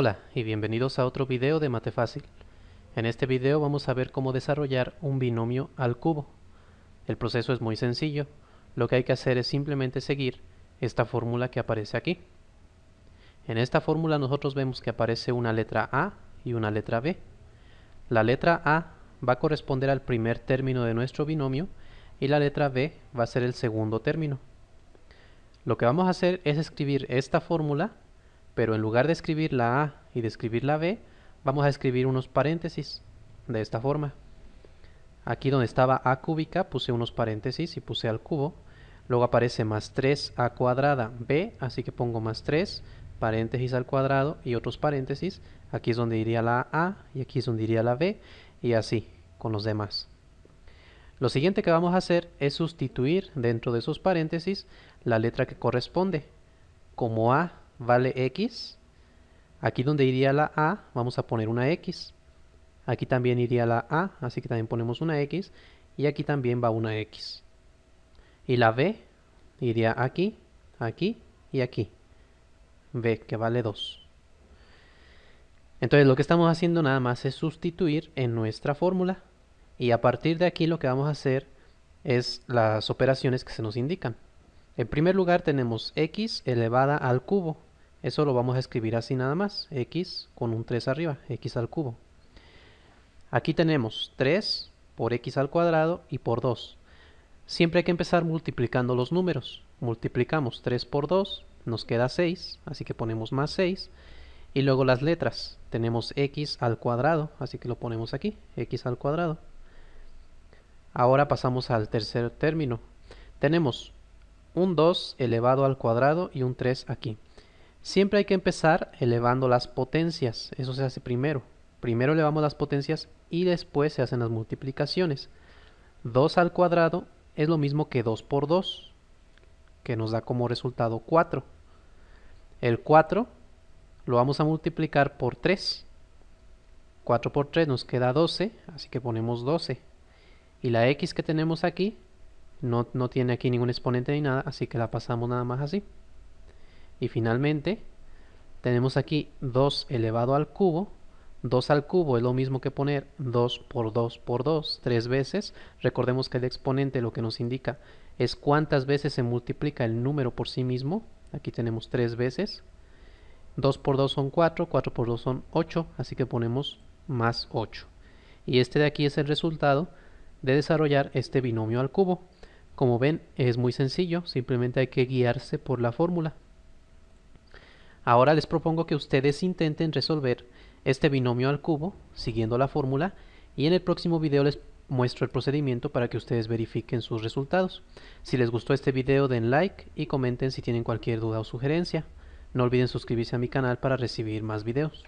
Hola y bienvenidos a otro video de Mate Fácil. En este video vamos a ver cómo desarrollar un binomio al cubo. El proceso es muy sencillo, lo que hay que hacer es simplemente seguir esta fórmula que aparece aquí. En esta fórmula nosotros vemos que aparece una letra A y una letra B. La letra A va a corresponder al primer término de nuestro binomio y la letra B va a ser el segundo término. Lo que vamos a hacer es escribir esta fórmula pero en lugar de escribir la A y de escribir la B, vamos a escribir unos paréntesis de esta forma. Aquí donde estaba A cúbica puse unos paréntesis y puse al cubo. Luego aparece más 3A cuadrada B, así que pongo más 3, paréntesis al cuadrado y otros paréntesis. Aquí es donde iría la A y aquí es donde iría la B y así con los demás. Lo siguiente que vamos a hacer es sustituir dentro de esos paréntesis la letra que corresponde. Como A vale x. Aquí donde iría la a, vamos a poner una x. Aquí también iría la a, así que también ponemos una x. Y aquí también va una x. Y la b iría aquí, aquí y aquí. b, que vale 2. Entonces lo que estamos haciendo nada más es sustituir en nuestra fórmula. Y a partir de aquí lo que vamos a hacer es las operaciones que se nos indican. En primer lugar tenemos x elevada al cubo eso lo vamos a escribir así nada más, x con un 3 arriba, x al cubo. Aquí tenemos 3 por x al cuadrado y por 2. Siempre hay que empezar multiplicando los números. Multiplicamos 3 por 2, nos queda 6, así que ponemos más 6. Y luego las letras, tenemos x al cuadrado, así que lo ponemos aquí, x al cuadrado. Ahora pasamos al tercer término. Tenemos un 2 elevado al cuadrado y un 3 aquí. Siempre hay que empezar elevando las potencias, eso se hace primero. Primero elevamos las potencias y después se hacen las multiplicaciones. 2 al cuadrado es lo mismo que 2 por 2, que nos da como resultado 4. El 4 lo vamos a multiplicar por 3. 4 por 3 nos queda 12, así que ponemos 12. Y la x que tenemos aquí no, no tiene aquí ningún exponente ni nada, así que la pasamos nada más así. Y finalmente, tenemos aquí 2 elevado al cubo. 2 al cubo es lo mismo que poner 2 por 2 por 2 3 veces. Recordemos que el exponente lo que nos indica es cuántas veces se multiplica el número por sí mismo. Aquí tenemos 3 veces. 2 por 2 son 4, 4 por 2 son 8, así que ponemos más 8. Y este de aquí es el resultado de desarrollar este binomio al cubo. Como ven, es muy sencillo, simplemente hay que guiarse por la fórmula. Ahora les propongo que ustedes intenten resolver este binomio al cubo siguiendo la fórmula y en el próximo video les muestro el procedimiento para que ustedes verifiquen sus resultados. Si les gustó este video den like y comenten si tienen cualquier duda o sugerencia. No olviden suscribirse a mi canal para recibir más videos.